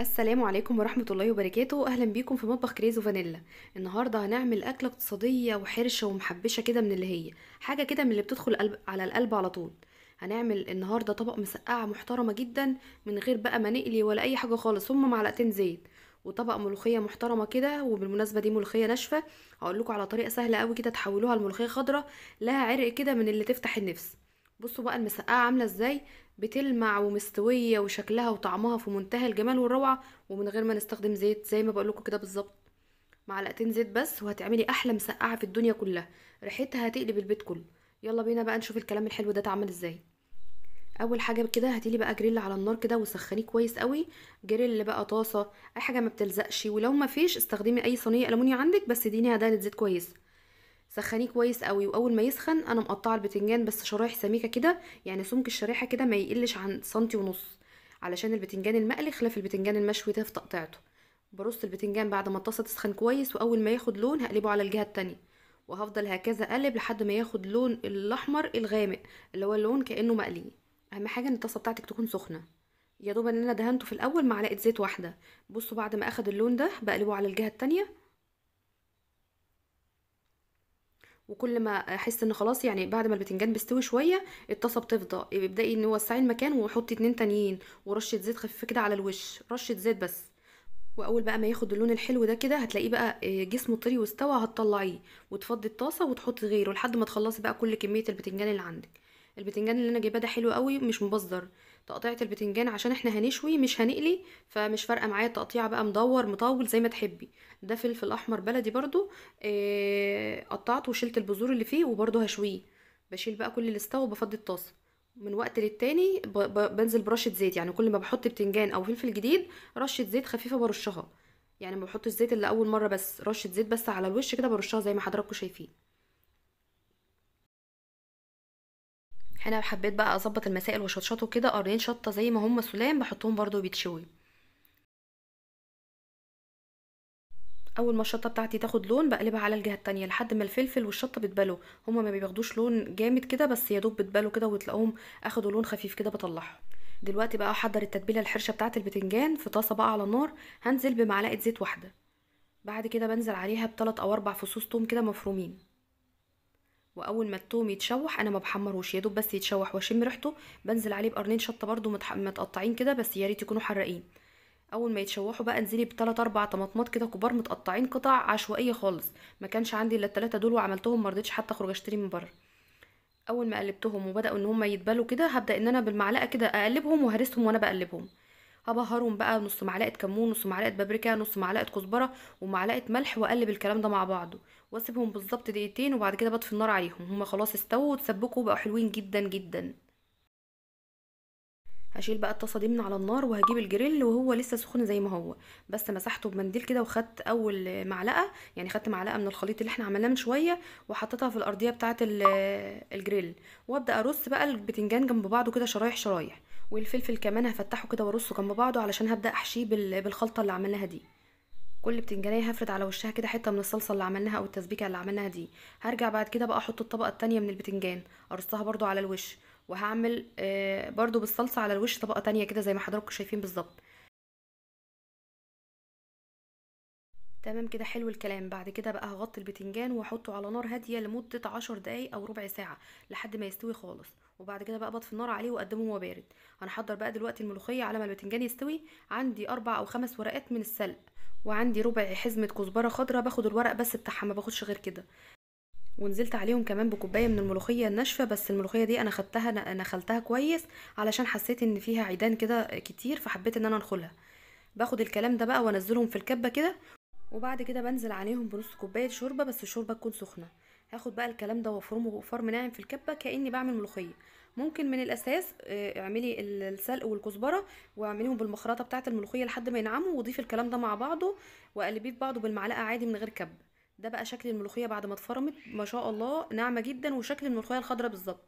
السلام عليكم ورحمة الله وبركاته أهلا بيكم في مطبخ كريزو فانيلا النهاردة هنعمل أكلة اقتصادية وحرشة ومحبشة كده من اللي هي حاجة كده من اللي بتدخل على القلب على طول هنعمل النهاردة طبق مسقعة محترمة جدا من غير بقى ما نقلي ولا أي حاجة خالص هما معلقتين زيت وطبق ملوخية محترمة كده وبالمناسبة دي ملوخية ناشفة هقول لكم على طريقة سهلة قوي كده تحولوها لملوخية خضراء لها عرق كده من اللي تفتح النفس بصوا بقى المسقعه عامله ازاي بتلمع ومستويه وشكلها وطعمها في منتهى الجمال والروعه ومن غير ما نستخدم زيت زي ما بقول لكم كده بالظبط معلقتين زيت بس وهتعملي احلى مسقعه في الدنيا كلها ريحتها هتقلب البيت كله يلا بينا بقى نشوف الكلام الحلو ده اتعمل ازاي اول حاجه كده هاتيلي بقى جريل على النار كده وسخنيه كويس قوي جريل بقى طاسه اي حاجه ما بتلزقش ولو ما فيش استخدمي اي صينيه الومنيوم عندك بس ديني عدله زيت كويسه سخنيه كويس قوي واول ما يسخن انا مقطعه البتنجان بس شرايح سميكه كده يعني سمك الشريحه كده ما يقلش عن سنتي ونص علشان البتنجان المقلي خلاف البتنجان المشوي ده في تقطيعته برص البتنجان بعد ما الطاسه تسخن كويس واول ما ياخد لون هقلبه على الجهه التانية وهفضل هكذا اقلب لحد ما ياخد لون الاحمر الغامق اللي هو اللون كانه مقلي اهم حاجه ان الطاسه بتاعتك تكون سخنه يا دوب ان انا دهنته في الاول معلقه زيت واحده بصوا بعد ما اخد اللون ده بقلبه على الجهه التانية وكل ما احس ان خلاص يعني بعد ما البتنجان بيستوي شويه الطاسه بتفضى ابدأي ان وسعي المكان وحطي اتنين تانيين ورشه زيت خفيفه كده على الوش رشه زيت بس واول بقى ما ياخد اللون الحلو ده كده هتلاقيه بقى آه، جسمه طري واستوى هتطلعيه وتفضي الطاسه وتحطي غيره لحد ما تخلصي بقى كل كميه البتنجان اللي عندك البتنجان اللي انا جايباه ده حلو قوي مش مبزر تقطيعه البتنجان عشان احنا هنشوي مش هنقلي فمش فارقه معايا التقطيع بقى مدور مطول زي ما تحبي ده فلفل احمر بلدي برضو إيه قطعته وشلت البذور اللي فيه وبرضو هشويه بشيل بقى كل اللي استوى وبفضي الطاسه من وقت للتاني بنزل برشه زيت يعني كل ما بحط بتنجان او فلفل جديد رشه زيت خفيفه برشها يعني ما بحطش زيت اللي اول مره بس رشه زيت بس على الوش كده برشها زي ما حضراتكم شايفين هنا حبيت بقى اظبط المسائل واشطشطه كده قرنين شطه زي ما هم سلام بحطهم برضو بيتشوي اول ما الشطه بتاعتي تاخد لون بقلبها على الجهه التانية لحد ما الفلفل والشطه بتبلوا هما ما بياخدوش لون جامد كده بس يا دوب بتبلوا كده وتلاقوهم اخدوا لون خفيف كده بطلعهم دلوقتي بقى احضر التتبيله الحرشه بتاعه البتنجان في طاسه بقى على النار هنزل بمعلقه زيت واحده بعد كده بنزل عليها بثلاث او اربع فصوص توم كده مفرومين واول ما التوم يتشوح انا ما بحمرهوش يا دوب بس يتشوح واشم ريحته بنزل عليه بقرنين شطه برده متح... متقطعين كده بس يا ريت يكونوا حرقين اول ما يتشوحوا بقى انزلي بثلاث اربع طماطمات كده كبار متقطعين قطع عشوائيه خالص ما كانش عندي الا الثلاثه دول وعملتهم ما رضيتش حتى اخرج اشتري من بره اول ما قلبتهم وبداوا ان هم يتبلوا كده هبدا ان انا بالمعلقه كده اقلبهم وهرسهم وانا بقلبهم هبهرهم بقى نص معلقه كمون نص معلقه بابريكا نص معلقه كزبره ومعلقه ملح واقلب الكلام ده مع بعضه واسيبهم بالظبط دقيقتين وبعد كده بطفي النار عليهم هما خلاص استووا وتسبكوا بقوا حلوين جدا جدا هشيل بقى الطاسه دي من على النار وهجيب الجريل وهو لسه سخن زي ما هو بس مسحته بمنديل كده وخدت اول معلقه يعني خدت معلقه من الخليط اللي احنا عملناه من شويه وحطيتها في الارضيه بتاعه الجريل وابدا ارص بقى البتنجان جنب بعضه كده شرايح شرايح والفلفل كمان هفتحه كده وارصه جنب بعضه علشان هبدا احشيه بالخلطه اللي عملناها دي كل بتنجانيه هفرد على وشها كده حته من الصلصه اللي عملناها او التسبيكه اللي عملناها دي هرجع بعد كده بقى احط الطبقه التانية من البتنجان ارصها برضو على الوش وهعمل آه، برضو بالصلصة على الوش طبقة تانية كده زي ما حضراتكم شايفين بالظبط تمام كده حلو الكلام بعد كده بقى هغطي البتنجان واحطه على نار هاديه لمده عشر دقايق او ربع ساعه لحد ما يستوي خالص وبعد كده بقى بطفي النار عليه واقدمه وهو بارد هنحضر بقى دلوقتي الملوخيه على ما البتنجان يستوي عندي اربع او خمس ورقات من السلق وعندي ربع حزمه كزبره خضراء باخد الورق بس بتاعها ما باخدش غير كده ونزلت عليهم كمان بكوبايه من الملوخيه الناشفه بس الملوخيه دي انا خدتها نخلتها كويس علشان حسيت ان فيها عيدان كده كتير فحبيت ان انا انخلها باخد الكلام ده بقى وانزلهم في الكبه كده وبعد كده بنزل عليهم بنص كوبايه شوربه بس الشوربه تكون سخنه هاخد بقى الكلام ده وافرمه فرم ناعم في الكبه كاني بعمل ملوخيه ممكن من الاساس آه، اعملي السلق والكزبره واعمليهم بالمخرطه بتاعه الملوخيه لحد ما ينعموا وضيفي الكلام ده مع بعضه وقلبيه في بعضه بالمعلقه عادي من غير كبه ده بقى شكل الملوخيه بعد ما اتفرمت ما شاء الله ناعمه جدا وشكل الملوخيه الخضراء بالظبط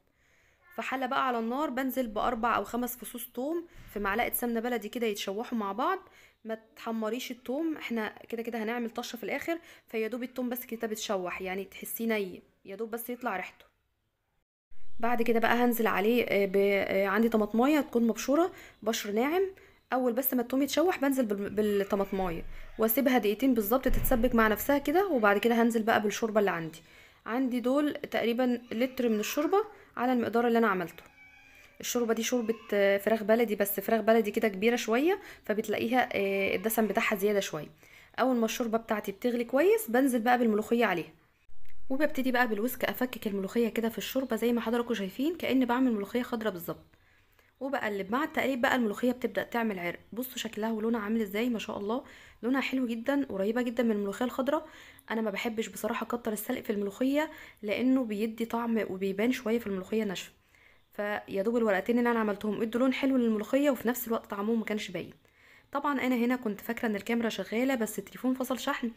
فحلى بقى على النار بنزل باربع او خمس فصوص توم في معلقه سمنه بلدي كده يتشوحوا مع بعض ما تحمريش التوم احنا كده كده هنعمل طشه في الاخر فيا دوب التوم بس كده بتشوح يعني تحسيه ني يا دوب بس يطلع ريحته بعد كده بقى هنزل عليه آه، آه، عندي طماطمايه تكون مبشوره بشر ناعم اول بس ما التوم يتشوح بنزل بالطماطمايه واسيبها دقيقتين بالظبط تتسبك مع نفسها كده وبعد كده هنزل بقى بالشوربه اللي عندي عندي دول تقريبا لتر من الشوربه على المقدار اللي انا عملته الشوربه دي شوربه فراخ بلدي بس فراخ بلدي كده كبيره شويه فبتلاقيها آه، الدسم بتاعها زياده شويه اول ما الشوربه بتاعتي بتغلي كويس بنزل بقى بالملوخيه عليها وببتدي بقى بالوسك افكك الملوخيه كده في الشوربه زي ما حضراتكم شايفين كان بعمل ملوخيه خضراء بالظبط وبقلب مع التقليب بقى الملوخيه بتبدا تعمل عرق بصوا شكلها ولونها عامل ازاي ما شاء الله لونها حلو جدا قريبه جدا من الملوخيه الخضراء انا ما بحبش بصراحه اكتر السلق في الملوخيه لانه بيدي طعم وبيبان شويه في الملوخيه ناشفه فيا دوب الورقتين اللي انا عملتهم ادوا لون حلو للملوخيه وفي نفس الوقت طعمهم ما كانش باين طبعا انا هنا كنت فاكره ان الكاميرا شغاله بس التليفون فصل شحن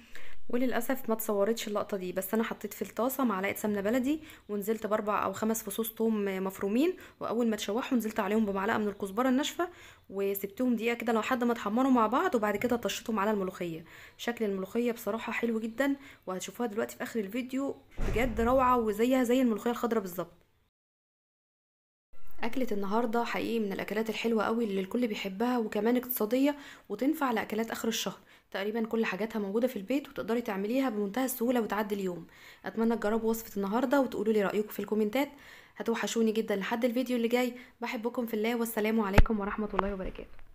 وللاسف ما اتصورتش اللقطه دي بس انا حطيت في الطاسه معلقه سمنه بلدي ونزلت باربع او خمس فصوص توم مفرومين واول ما اتشوحوا نزلت عليهم بمعلقه من الكزبره الناشفه وسبتهم دقيقه كده لحد ما اتحمروا مع بعض وبعد كده طشيتهم على الملوخيه شكل الملوخيه بصراحه حلو جدا وهتشوفوها دلوقتي في اخر الفيديو بجد روعه وزيها زي الملوخيه الخضراء بالظبط أكلة النهاردة حقيقي من الأكلات الحلوة قوي اللي الكل بيحبها وكمان اقتصادية وتنفع لأكلات آخر الشهر تقريبا كل حاجاتها موجودة في البيت وتقدري تعمليها بمنتهى السهولة وتعدي اليوم أتمنى تجربوا وصفة النهاردة وتقولوا لي رأيكم في الكومنتات هتوحشوني جدا لحد الفيديو اللي جاي بحبكم في الله والسلام عليكم ورحمة الله وبركاته